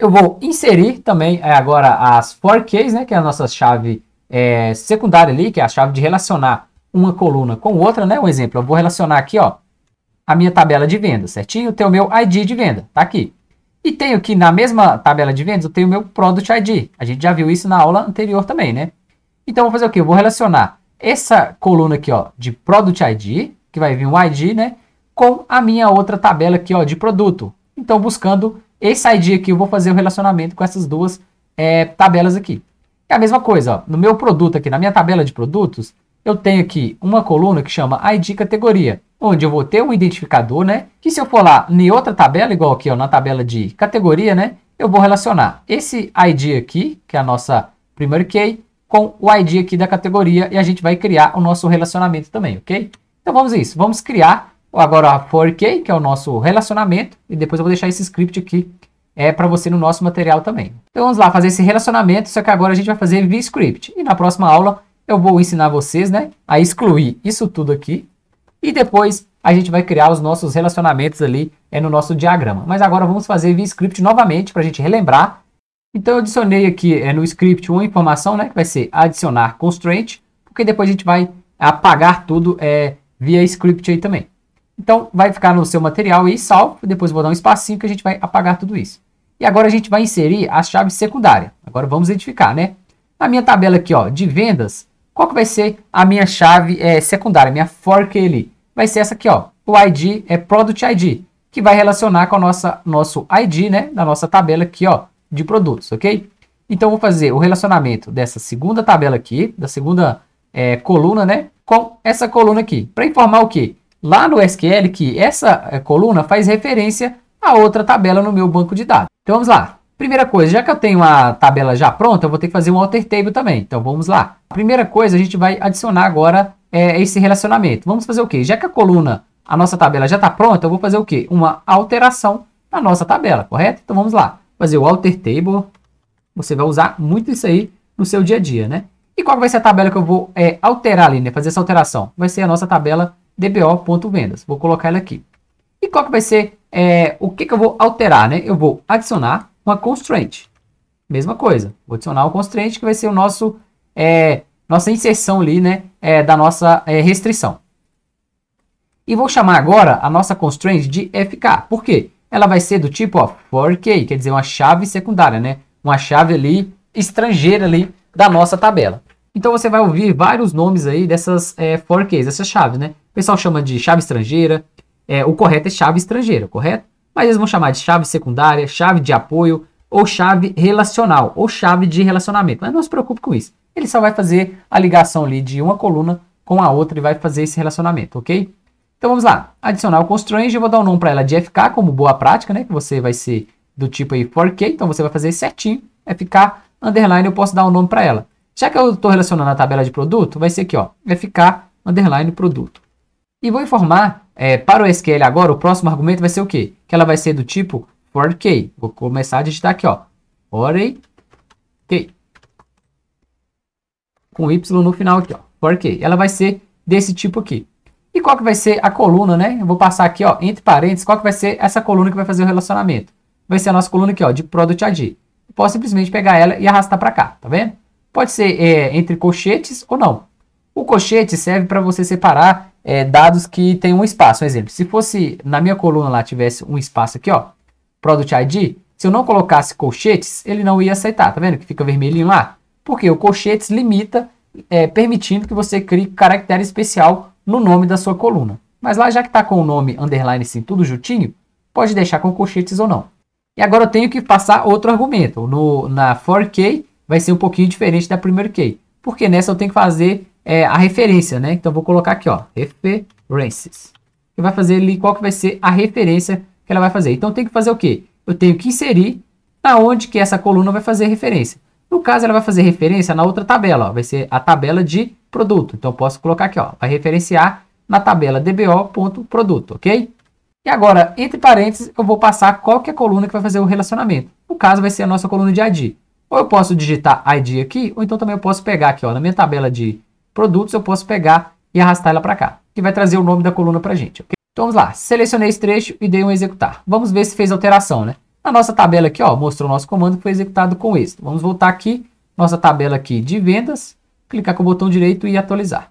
Eu vou inserir também é, agora as for né, que é a nossa chave é, secundária ali, que é a chave de relacionar uma coluna com outra, né? Um exemplo, eu vou relacionar aqui, ó, a minha tabela de venda, certinho? Tem o meu ID de venda, tá aqui. E tenho aqui na mesma tabela de vendas, eu tenho o meu Product ID. A gente já viu isso na aula anterior também, né? Então, vou fazer o quê? Eu vou relacionar essa coluna aqui, ó, de Product ID, que vai vir um ID, né? Com a minha outra tabela aqui, ó, de produto. Então, buscando esse ID aqui eu vou fazer o relacionamento com essas duas é, tabelas aqui. É a mesma coisa, ó, no meu produto aqui, na minha tabela de produtos, eu tenho aqui uma coluna que chama ID categoria, onde eu vou ter um identificador, né? Que se eu for lá em outra tabela, igual aqui ó, na tabela de categoria, né? Eu vou relacionar esse ID aqui, que é a nossa primary key, com o ID aqui da categoria e a gente vai criar o nosso relacionamento também, ok? Então vamos a isso, vamos criar agora for key, que é o nosso relacionamento, e depois eu vou deixar esse script aqui é para você no nosso material também. Então vamos lá fazer esse relacionamento, só que agora a gente vai fazer via script. E na próxima aula eu vou ensinar vocês né, a excluir isso tudo aqui e depois a gente vai criar os nossos relacionamentos ali é, no nosso diagrama. Mas agora vamos fazer via script novamente para a gente relembrar. Então eu adicionei aqui é, no script uma informação né, que vai ser adicionar constraint, porque depois a gente vai apagar tudo é, via script aí também. Então, vai ficar no seu material e salvo. Depois vou dar um espacinho que a gente vai apagar tudo isso. E agora a gente vai inserir a chave secundária. Agora vamos identificar, né? Na minha tabela aqui, ó, de vendas, qual que vai ser a minha chave é, secundária, minha fork ali? Vai ser essa aqui, ó. O ID é Product ID, que vai relacionar com o nosso ID, né? Da nossa tabela aqui, ó, de produtos, ok? Então, vou fazer o relacionamento dessa segunda tabela aqui, da segunda é, coluna, né? Com essa coluna aqui, para informar o quê? lá no SQL que essa eh, coluna faz referência a outra tabela no meu banco de dados. Então vamos lá. Primeira coisa, já que eu tenho a tabela já pronta, eu vou ter que fazer um alter table também. Então vamos lá. Primeira coisa, a gente vai adicionar agora é, esse relacionamento. Vamos fazer o quê? Já que a coluna, a nossa tabela já está pronta, eu vou fazer o quê? Uma alteração na nossa tabela, correto? Então vamos lá. Fazer o alter table. Você vai usar muito isso aí no seu dia a dia, né? E qual vai ser a tabela que eu vou é, alterar ali, né? Fazer essa alteração? Vai ser a nossa tabela dbo.vendas. Vou colocar ela aqui. E qual que vai ser, é, o que, que eu vou alterar, né? Eu vou adicionar uma constraint. Mesma coisa, vou adicionar uma constraint que vai ser o nosso, é, nossa inserção ali, né, é, da nossa é, restrição. E vou chamar agora a nossa constraint de FK. Por quê? Ela vai ser do tipo, ó, for key, quer dizer, uma chave secundária, né? Uma chave ali, estrangeira ali, da nossa tabela. Então você vai ouvir vários nomes aí dessas é, for keys, essas chaves, né? O pessoal chama de chave estrangeira. É, o correto é chave estrangeira, correto? Mas eles vão chamar de chave secundária, chave de apoio ou chave relacional ou chave de relacionamento. Mas não se preocupe com isso. Ele só vai fazer a ligação ali de uma coluna com a outra e vai fazer esse relacionamento, ok? Então vamos lá. Adicionar o constraint, eu vou dar um nome para ela de FK como boa prática, né? Que você vai ser do tipo aí 4K, então você vai fazer certinho, FK underline, eu posso dar um nome para ela. Já que eu estou relacionando a tabela de produto, vai ser aqui, ó, FK underline produto. E vou informar é, para o SQL agora, o próximo argumento vai ser o quê? Que ela vai ser do tipo for k. Vou começar a digitar aqui, ó. For k. Com y no final aqui, ó. For k. Ela vai ser desse tipo aqui. E qual que vai ser a coluna, né? Eu vou passar aqui, ó, entre parênteses, qual que vai ser essa coluna que vai fazer o relacionamento? Vai ser a nossa coluna aqui, ó, de product ID. posso simplesmente pegar ela e arrastar para cá, tá vendo? Pode ser é, entre colchetes ou não. O cochete serve para você separar é, dados que tem um espaço. Um exemplo, se fosse na minha coluna lá tivesse um espaço aqui, ó, Product ID, se eu não colocasse colchetes, ele não ia aceitar, tá vendo que fica vermelhinho lá? Porque o colchetes limita, é, permitindo que você crie caractere especial no nome da sua coluna. Mas lá já que está com o nome underline assim, tudo juntinho, pode deixar com colchetes ou não. E agora eu tenho que passar outro argumento. No, na 4K vai ser um pouquinho diferente da primeira key, porque nessa eu tenho que fazer é, a referência, né? Então, vou colocar aqui, ó, references. Que vai fazer ali qual que vai ser a referência que ela vai fazer. Então, tem que fazer o quê? Eu tenho que inserir na onde que essa coluna vai fazer referência. No caso, ela vai fazer referência na outra tabela, ó, vai ser a tabela de produto. Então, posso colocar aqui, ó, vai referenciar na tabela dbo.produto, ok? E agora, entre parênteses, eu vou passar qual que é a coluna que vai fazer o relacionamento. No caso, vai ser a nossa coluna de ID. Ou eu posso digitar ID aqui, ou então também eu posso pegar aqui, ó, na minha tabela de produtos, eu posso pegar e arrastar ela para cá, que vai trazer o nome da coluna para a gente. Okay? Então vamos lá, selecionei esse trecho e dei um executar. Vamos ver se fez alteração, né? Na nossa tabela aqui, ó, mostrou o nosso comando que foi executado com êxito. Vamos voltar aqui, nossa tabela aqui de vendas, clicar com o botão direito e atualizar.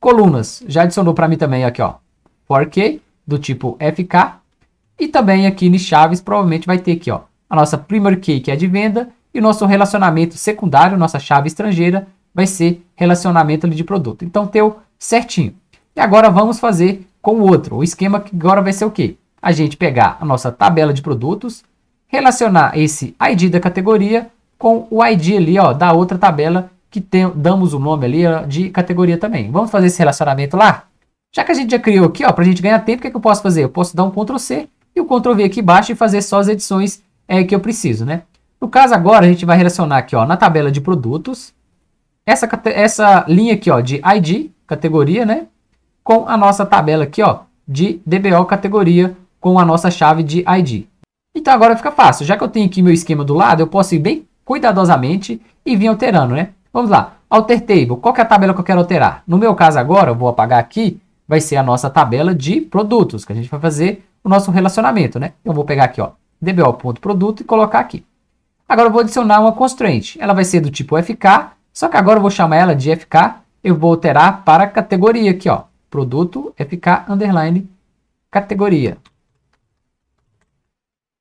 Colunas, já adicionou para mim também aqui, ó, 4K, do tipo FK. E também aqui em chaves, provavelmente vai ter aqui, ó, a nossa primary key, que é de venda, e o nosso relacionamento secundário, nossa chave estrangeira, vai ser relacionamento de produto. Então, teu certinho. E agora vamos fazer com o outro. O esquema que agora vai ser o quê? A gente pegar a nossa tabela de produtos, relacionar esse ID da categoria com o ID ali ó, da outra tabela que tem, damos o nome ali ó, de categoria também. Vamos fazer esse relacionamento lá? Já que a gente já criou aqui, para a gente ganhar tempo, o que, é que eu posso fazer? Eu posso dar um Ctrl C e o Ctrl V aqui embaixo e fazer só as edições é, que eu preciso. Né? No caso agora, a gente vai relacionar aqui ó, na tabela de produtos, essa, essa linha aqui ó, de ID, categoria, né? Com a nossa tabela aqui ó, de DBO categoria com a nossa chave de ID. Então agora fica fácil, já que eu tenho aqui meu esquema do lado, eu posso ir bem cuidadosamente e vir alterando, né? Vamos lá, alter table, qual é a tabela que eu quero alterar? No meu caso agora, eu vou apagar aqui, vai ser a nossa tabela de produtos, que a gente vai fazer o nosso relacionamento, né? Eu vou pegar aqui, ó, dbo.produto e colocar aqui. Agora eu vou adicionar uma constraint, ela vai ser do tipo fk só que agora eu vou chamar ela de FK, eu vou alterar para categoria aqui, ó. Produto FK underline categoria.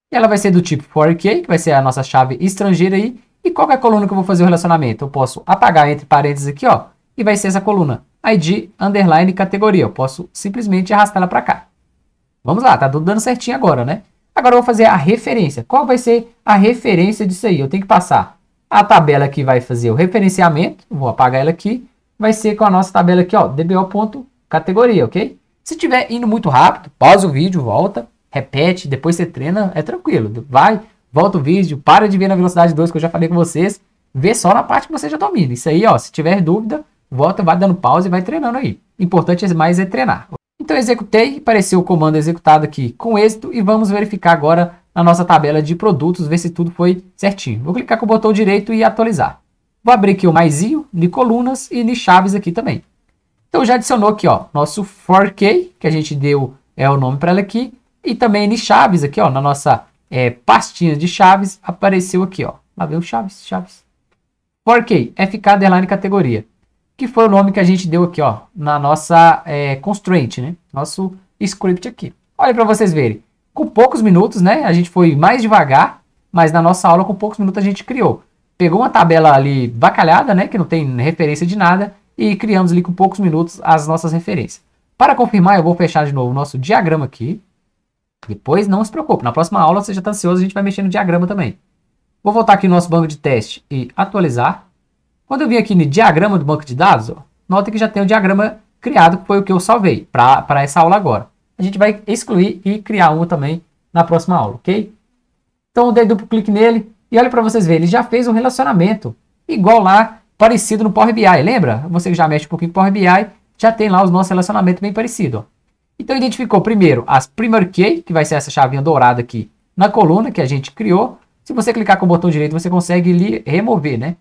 E ela vai ser do tipo for que vai ser a nossa chave estrangeira aí. E qual é a coluna que eu vou fazer o relacionamento? Eu posso apagar entre parênteses aqui, ó, e vai ser essa coluna. ID underline categoria. Eu posso simplesmente arrastar ela para cá. Vamos lá, tá tudo dando certinho agora, né? Agora eu vou fazer a referência. Qual vai ser a referência disso aí? Eu tenho que passar a tabela que vai fazer o referenciamento, vou apagar ela aqui, vai ser com a nossa tabela aqui, ó, dbo.categoria, ok? Se tiver indo muito rápido, pausa o vídeo, volta, repete, depois você treina, é tranquilo. Vai, volta o vídeo, para de ver na velocidade 2 que eu já falei com vocês, vê só na parte que você já domina. Isso aí, ó, se tiver dúvida, volta, vai dando pausa e vai treinando aí. Importante é mais é treinar. Então executei, apareceu o comando executado aqui com êxito e vamos verificar agora na nossa tabela de produtos, ver se tudo foi certinho. Vou clicar com o botão direito e atualizar. Vou abrir aqui o maisinho, de colunas e de chaves aqui também. Então já adicionou aqui, ó, nosso 4K, que a gente deu é o nome para ela aqui, e também de chaves aqui, ó, na nossa é, pastinha de chaves, apareceu aqui, ó. Lá veio chaves, chaves. 4K, FK Underline Categoria que foi o nome que a gente deu aqui, ó, na nossa é, constraint, né? Nosso script aqui. Olha para vocês verem com poucos minutos, né? A gente foi mais devagar, mas na nossa aula, com poucos minutos, a gente criou. Pegou uma tabela ali bacalhada, né? Que não tem referência de nada, e criamos ali com poucos minutos as nossas referências. Para confirmar, eu vou fechar de novo o nosso diagrama aqui. Depois, não se preocupe, na próxima aula você já está ansioso, a gente vai mexer no diagrama também. Vou voltar aqui no nosso banco de teste e atualizar. Quando eu vim aqui no diagrama do banco de dados, ó, nota que já tem o diagrama criado, que foi o que eu salvei para essa aula agora a gente vai excluir e criar uma também na próxima aula, ok? Então, dei duplo clique nele e olha para vocês verem, ele já fez um relacionamento igual lá, parecido no Power BI, lembra? Você que já mexe um pouquinho com Power BI, já tem lá os nossos relacionamentos bem parecidos. Então, identificou primeiro as primary key, que vai ser essa chavinha dourada aqui na coluna que a gente criou. Se você clicar com o botão direito, você consegue remover, né?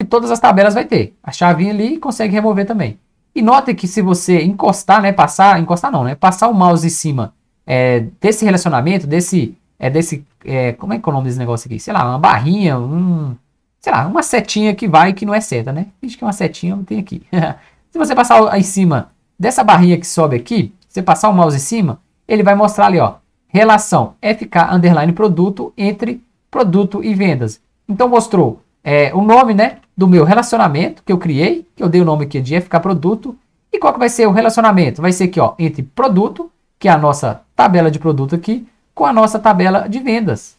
E todas as tabelas vai ter. A chavinha ali consegue remover também. E notem que se você encostar, né, passar, encostar não, né, passar o mouse em cima é, desse relacionamento, desse, é, desse, é, como é que é o nome desse negócio aqui? Sei lá, uma barrinha, um, sei lá, uma setinha que vai que não é seta, né? Acho que é uma setinha, não tem aqui. se você passar em cima dessa barrinha que sobe aqui, você passar o mouse em cima, ele vai mostrar ali, ó, relação FK underline produto entre produto e vendas. Então mostrou é, o nome né, do meu relacionamento que eu criei, que eu dei o nome aqui de FK Produto. E qual que vai ser o relacionamento? Vai ser aqui ó, entre produto, que é a nossa tabela de produto aqui, com a nossa tabela de vendas.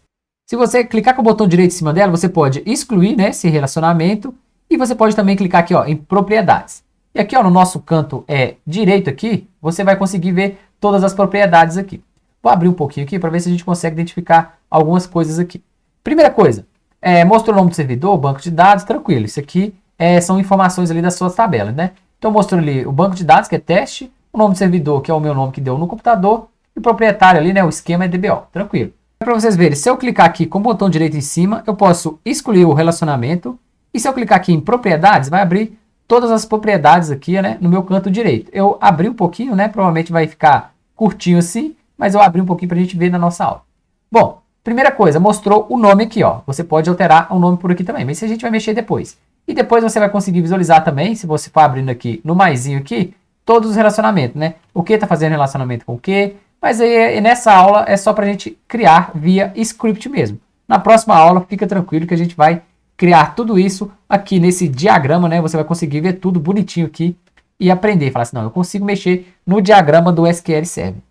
Se você clicar com o botão direito em cima dela, você pode excluir né, esse relacionamento e você pode também clicar aqui ó, em propriedades. E aqui ó, no nosso canto é direito aqui, você vai conseguir ver todas as propriedades aqui. Vou abrir um pouquinho aqui para ver se a gente consegue identificar algumas coisas aqui. Primeira coisa, é, mostrou o nome do servidor, banco de dados, tranquilo. Isso aqui é, são informações ali das suas tabelas, né? Então mostrou ali o banco de dados, que é teste, o nome do servidor, que é o meu nome que deu no computador, e o proprietário ali, né? O esquema é DBO, tranquilo. É para vocês verem, se eu clicar aqui com o botão direito em cima, eu posso excluir o relacionamento. E se eu clicar aqui em propriedades, vai abrir todas as propriedades aqui, né? No meu canto direito. Eu abri um pouquinho, né? Provavelmente vai ficar curtinho assim, mas eu abri um pouquinho para a gente ver na nossa aula. Bom, Primeira coisa, mostrou o nome aqui, ó. Você pode alterar o nome por aqui também, mas isso a gente vai mexer depois. E depois você vai conseguir visualizar também, se você for abrindo aqui no maiszinho aqui, todos os relacionamentos, né? O que está fazendo relacionamento com o que. Mas aí é, é nessa aula é só para a gente criar via script mesmo. Na próxima aula, fica tranquilo que a gente vai criar tudo isso aqui nesse diagrama, né? Você vai conseguir ver tudo bonitinho aqui e aprender. Falar assim, não, eu consigo mexer no diagrama do SQL Server.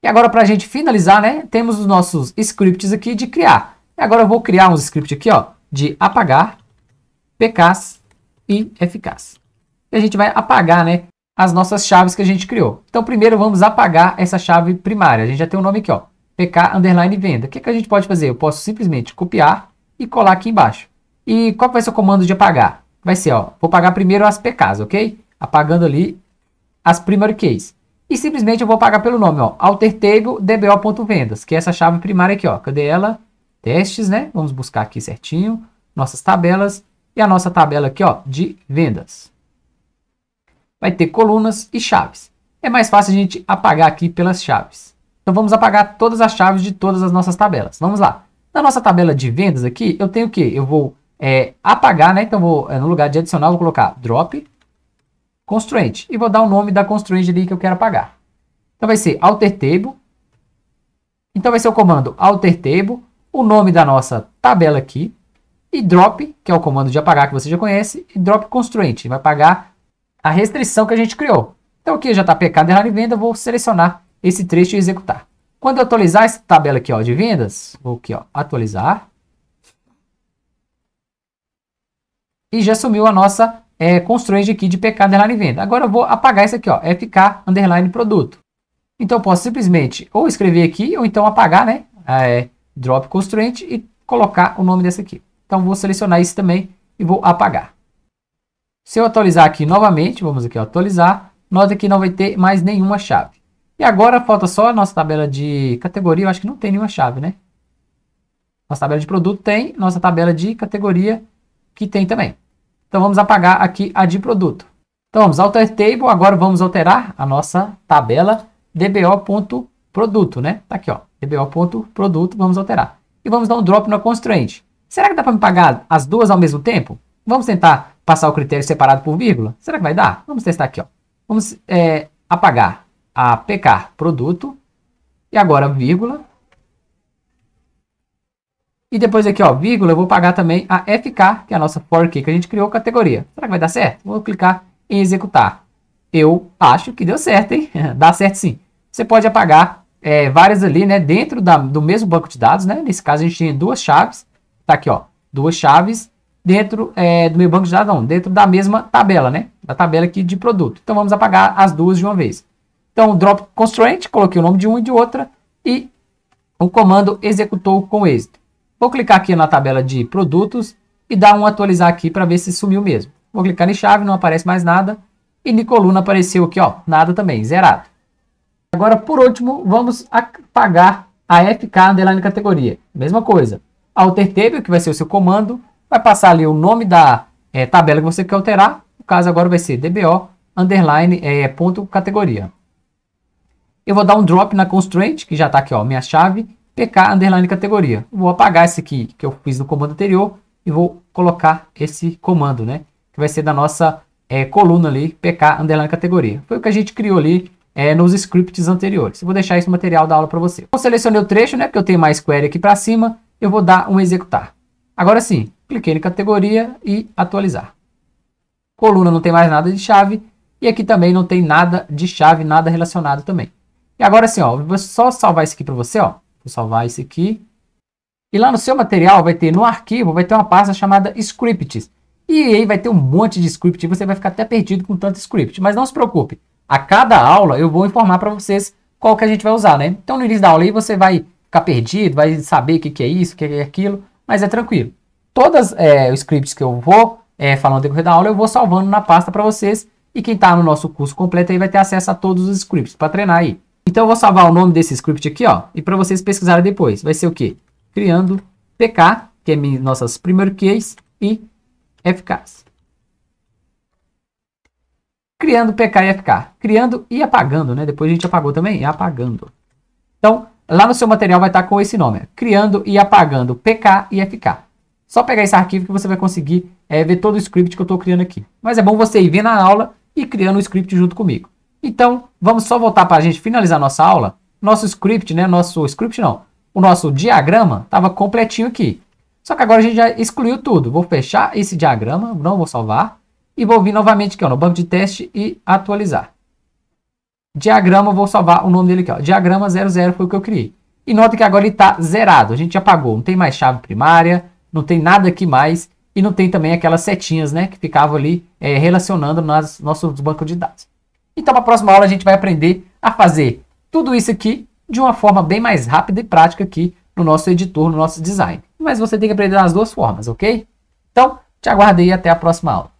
E agora, para a gente finalizar, né, temos os nossos scripts aqui de criar. E agora eu vou criar uns scripts aqui ó, de apagar, pcas e fks. E a gente vai apagar né, as nossas chaves que a gente criou. Então, primeiro vamos apagar essa chave primária. A gente já tem o um nome aqui, ó, pk underline venda. O que, que a gente pode fazer? Eu posso simplesmente copiar e colar aqui embaixo. E qual vai ser o comando de apagar? Vai ser, ó, vou apagar primeiro as pcas, ok? Apagando ali as primary keys. E simplesmente eu vou pagar pelo nome, ó, table dbo.vendas, que é essa chave primária aqui, ó. Cadê ela? Testes, né? Vamos buscar aqui certinho, nossas tabelas e a nossa tabela aqui, ó, de vendas. Vai ter colunas e chaves. É mais fácil a gente apagar aqui pelas chaves. Então vamos apagar todas as chaves de todas as nossas tabelas. Vamos lá. Na nossa tabela de vendas aqui, eu tenho o quê? Eu vou é, apagar, né? Então vou, é, no lugar de adicionar, vou colocar drop constraint. E vou dar o nome da constraint ali que eu quero apagar. Então vai ser alter table. Então vai ser o comando alter table, o nome da nossa tabela aqui, e drop, que é o comando de apagar que você já conhece, e drop constraint, vai apagar a restrição que a gente criou. Então aqui já está pecado errado em venda, vou selecionar esse trecho e executar. Quando eu atualizar essa tabela aqui ó, de vendas, vou aqui ó, atualizar. E já sumiu a nossa é, constrange aqui de PK underline venda. Agora eu vou apagar isso aqui, ó, FK underline produto. Então eu posso simplesmente ou escrever aqui ou então apagar, né? É, drop constraint e colocar o nome dessa aqui. Então vou selecionar isso também e vou apagar. Se eu atualizar aqui novamente, vamos aqui atualizar, nota que não vai ter mais nenhuma chave. E agora falta só a nossa tabela de categoria, eu acho que não tem nenhuma chave, né? Nossa tabela de produto tem, nossa tabela de categoria que tem também. Então vamos apagar aqui a de produto. Então vamos alter table, agora vamos alterar a nossa tabela dbo.produto, né? Tá aqui, ó, dbo.produto, vamos alterar. E vamos dar um drop na constraint. Será que dá para me pagar as duas ao mesmo tempo? Vamos tentar passar o critério separado por vírgula? Será que vai dar? Vamos testar aqui, ó. Vamos é, apagar a pk produto e agora vírgula e depois aqui, ó, vírgula, eu vou pagar também a FK, que é a nossa for key que a gente criou categoria. Será que vai dar certo? Vou clicar em executar. Eu acho que deu certo, hein? Dá certo sim. Você pode apagar é, várias ali, né, dentro da, do mesmo banco de dados, né? Nesse caso a gente tinha duas chaves, tá aqui, ó, duas chaves dentro é, do meu banco de dados, não, dentro da mesma tabela, né? Da tabela aqui de produto. Então vamos apagar as duas de uma vez. Então, drop constraint, coloquei o nome de um e de outra e o comando executou com êxito. Vou clicar aqui na tabela de produtos e dar um atualizar aqui para ver se sumiu mesmo. Vou clicar em chave, não aparece mais nada. E de coluna apareceu aqui, ó, nada também, zerado. Agora, por último, vamos apagar a FK Underline Categoria. Mesma coisa. Alter Table, que vai ser o seu comando, vai passar ali o nome da é, tabela que você quer alterar. No caso agora vai ser DBO Underline é, ponto categoria. Eu vou dar um drop na constraint, que já está aqui, ó, minha chave, pk underline categoria. Vou apagar esse aqui que eu fiz no comando anterior e vou colocar esse comando, né? Que vai ser da nossa é, coluna ali, pk underline categoria. Foi o que a gente criou ali é, nos scripts anteriores. Eu vou deixar esse material da aula para você. Eu então, selecionei o trecho, né? Porque eu tenho mais query aqui para cima. Eu vou dar um executar. Agora sim, cliquei em categoria e atualizar. Coluna não tem mais nada de chave. E aqui também não tem nada de chave, nada relacionado também. E agora sim, ó, vou só salvar isso aqui para você, ó. Vou salvar esse aqui. E lá no seu material vai ter, no arquivo, vai ter uma pasta chamada scripts. E aí vai ter um monte de script, você vai ficar até perdido com tanto script. Mas não se preocupe, a cada aula eu vou informar para vocês qual que a gente vai usar, né? Então no início da aula aí você vai ficar perdido, vai saber o que, que é isso, o que, que é aquilo, mas é tranquilo. Todas é, os scripts que eu vou é, falando no decorrer da aula, eu vou salvando na pasta para vocês. E quem está no nosso curso completo aí vai ter acesso a todos os scripts para treinar aí. Então eu vou salvar o nome desse script aqui, ó, e para vocês pesquisarem depois. Vai ser o quê? Criando pk, que é nossas primeiro keys, e fks. Criando pk e fk. Criando e apagando, né? Depois a gente apagou também, e apagando. Então, lá no seu material vai estar tá com esse nome, criando e apagando pk e fk. Só pegar esse arquivo que você vai conseguir é, ver todo o script que eu estou criando aqui. Mas é bom você ir vendo a aula e criando o script junto comigo. Então, vamos só voltar para a gente finalizar nossa aula. Nosso script, né? Nosso script não. O nosso diagrama estava completinho aqui. Só que agora a gente já excluiu tudo. Vou fechar esse diagrama, não vou salvar. E vou vir novamente aqui ó, no banco de teste e atualizar. Diagrama, vou salvar o nome dele aqui. Ó. Diagrama 00 foi o que eu criei. E nota que agora ele está zerado. A gente apagou. Não tem mais chave primária, não tem nada aqui mais. E não tem também aquelas setinhas né, que ficavam ali é, relacionando nos nossos bancos de dados. Então, na próxima aula, a gente vai aprender a fazer tudo isso aqui de uma forma bem mais rápida e prática aqui no nosso editor, no nosso design. Mas você tem que aprender das duas formas, ok? Então, te aguardo aí até a próxima aula.